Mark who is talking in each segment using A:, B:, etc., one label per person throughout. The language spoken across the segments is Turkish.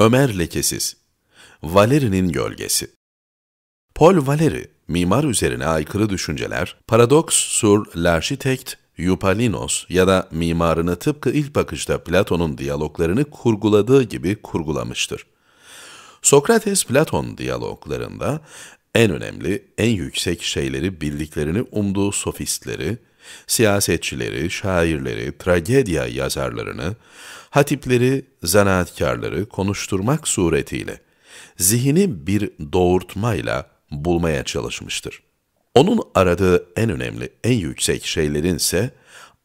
A: Ömer Lekesiz Valeri'nin Gölgesi Paul Valeri, mimar üzerine aykırı düşünceler, paradoks sur l'architect Yupalinos ya da mimarını tıpkı ilk bakışta Platon'un diyaloglarını kurguladığı gibi kurgulamıştır. Sokrates-Platon diyaloglarında en önemli, en yüksek şeyleri bildiklerini umduğu sofistleri, siyasetçileri, şairleri, tragedya yazarlarını, hatipleri, zanaatkarları konuşturmak suretiyle, zihni bir doğurtmayla bulmaya çalışmıştır. Onun aradığı en önemli, en yüksek şeylerin ise,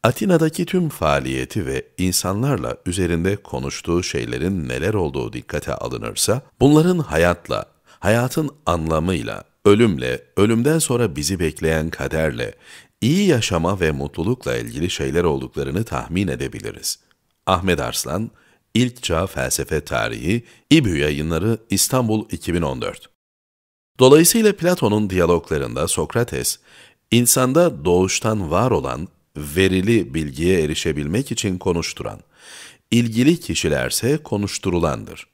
A: Atina'daki tüm faaliyeti ve insanlarla üzerinde konuştuğu şeylerin neler olduğu dikkate alınırsa, bunların hayatla, hayatın anlamıyla, ölümle, ölümden sonra bizi bekleyen kaderle, iyi yaşama ve mutlulukla ilgili şeyler olduklarını tahmin edebiliriz. Ahmet Arslan, İlk Çağ Felsefe Tarihi, İBÜ Yayınları İstanbul 2014 Dolayısıyla Platon'un diyaloglarında Sokrates, insanda doğuştan var olan, verili bilgiye erişebilmek için konuşturan, ilgili kişilerse konuşturulandır.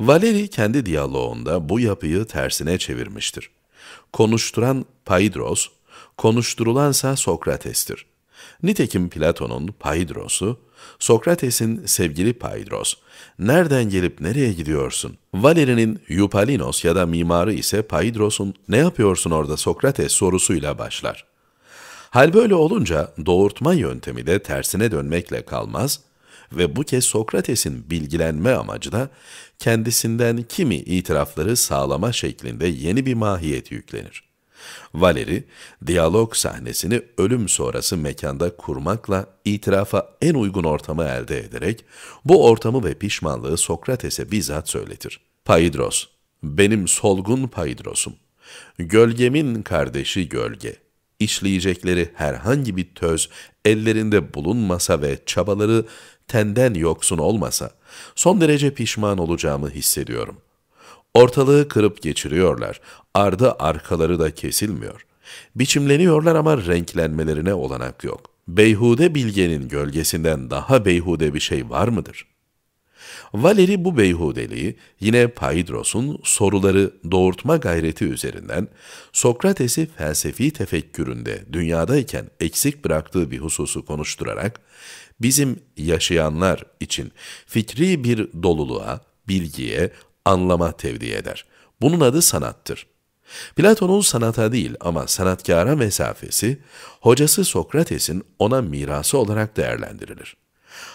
A: Valeri kendi diyaloğunda bu yapıyı tersine çevirmiştir. Konuşturan Paidros, konuşturulansa Sokrates'tir. Nitekim Platon'un Paidros'u, Sokrates'in sevgili Paidros, nereden gelip nereye gidiyorsun? Valeri'nin Yupalinos ya da mimarı ise Paidros'un ne yapıyorsun orada Sokrates sorusuyla başlar. Hal böyle olunca doğurtma yöntemi de tersine dönmekle kalmaz ve bu kez Sokrates'in bilgilenme amacı da kendisinden kimi itirafları sağlama şeklinde yeni bir mahiyet yüklenir. Valeri, diyalog sahnesini ölüm sonrası mekanda kurmakla itirafa en uygun ortamı elde ederek, bu ortamı ve pişmanlığı Sokrates'e bizzat söyletir. Paidros, benim solgun Paidros'um. Gölgemin kardeşi gölge. İşleyecekleri herhangi bir töz ellerinde bulunmasa ve çabaları tenden yoksun olmasa, son derece pişman olacağımı hissediyorum. Ortalığı kırıp geçiriyorlar. Ardı arkaları da kesilmiyor. Biçimleniyorlar ama renklenmelerine olanak yok. Beyhude bilgenin gölgesinden daha beyhude bir şey var mıdır? Valeri bu beyhudeliği yine Paidros'un soruları doğurtma gayreti üzerinden Sokrates'i felsefi tefekküründe dünyadayken eksik bıraktığı bir hususu konuşturarak bizim yaşayanlar için fikri bir doluluğa, bilgiye, anlama tevdi eder. Bunun adı sanattır. Platon'un sanata değil ama sanatkara mesafesi, hocası Sokrates'in ona mirası olarak değerlendirilir.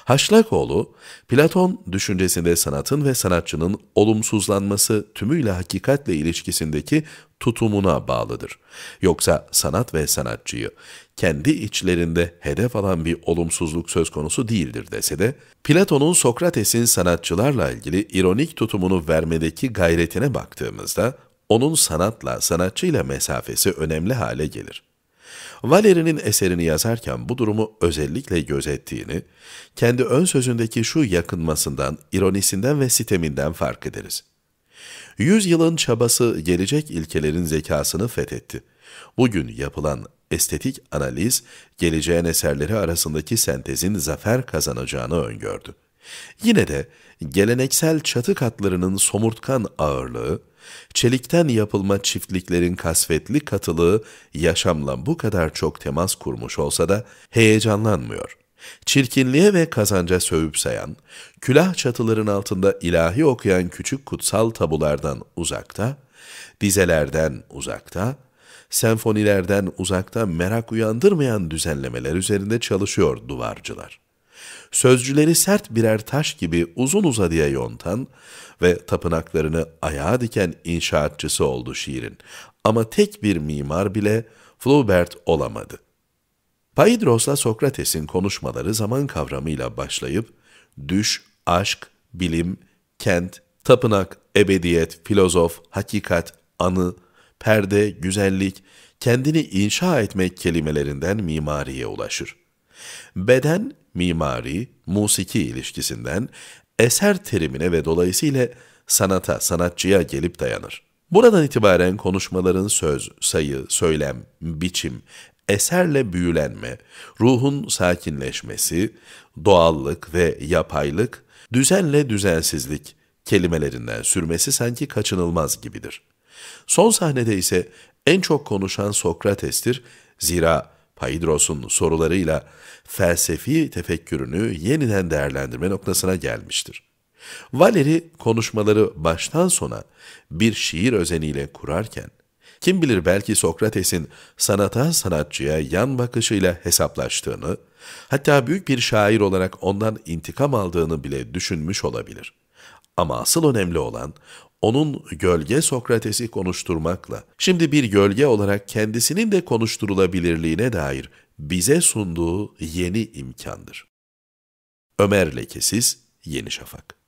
A: Haşlakoğlu, Platon düşüncesinde sanatın ve sanatçının olumsuzlanması tümüyle hakikatle ilişkisindeki tutumuna bağlıdır. Yoksa sanat ve sanatçıyı kendi içlerinde hedef alan bir olumsuzluk söz konusu değildir dese de, Platon'un Sokrates'in sanatçılarla ilgili ironik tutumunu vermedeki gayretine baktığımızda, onun sanatla, sanatçıyla mesafesi önemli hale gelir. Valeri'nin eserini yazarken bu durumu özellikle gözettiğini, kendi ön sözündeki şu yakınmasından, ironisinden ve siteminden fark ederiz. Yüzyılın çabası gelecek ilkelerin zekasını fethetti. Bugün yapılan estetik analiz, geleceğin eserleri arasındaki sentezin zafer kazanacağını öngördü. Yine de geleneksel çatı katlarının somurtkan ağırlığı, Çelikten yapılma çiftliklerin kasvetli katılığı yaşamla bu kadar çok temas kurmuş olsa da heyecanlanmıyor. Çirkinliğe ve kazanca sövüp sayan, külah çatıların altında ilahi okuyan küçük kutsal tabulardan uzakta, dizelerden uzakta, senfonilerden uzakta merak uyandırmayan düzenlemeler üzerinde çalışıyor duvarcılar sözcüleri sert birer taş gibi uzun uzadıya yontan ve tapınaklarını ayağa diken inşaatçısı oldu şiirin. Ama tek bir mimar bile Flaubert olamadı. Paidros'la Sokrates'in konuşmaları zaman kavramıyla başlayıp düş, aşk, bilim, kent, tapınak, ebediyet, filozof, hakikat, anı, perde, güzellik, kendini inşa etmek kelimelerinden mimariye ulaşır. Beden mimari, musiki ilişkisinden eser terimine ve dolayısıyla sanata, sanatçıya gelip dayanır. Buradan itibaren konuşmaların söz, sayı, söylem, biçim, eserle büyülenme, ruhun sakinleşmesi, doğallık ve yapaylık, düzenle düzensizlik kelimelerinden sürmesi sanki kaçınılmaz gibidir. Son sahnede ise en çok konuşan Sokrates'tir. Zira Paidros'un sorularıyla felsefi tefekkürünü yeniden değerlendirme noktasına gelmiştir. Valeri konuşmaları baştan sona bir şiir özeniyle kurarken, kim bilir belki Sokrates'in sanata sanatçıya yan bakışıyla hesaplaştığını, hatta büyük bir şair olarak ondan intikam aldığını bile düşünmüş olabilir. Ama asıl önemli olan onun gölge Sokrates'i konuşturmakla, şimdi bir gölge olarak kendisinin de konuşturulabilirliğine dair bize sunduğu yeni imkandır. Ömer Lekesiz, Yeni Şafak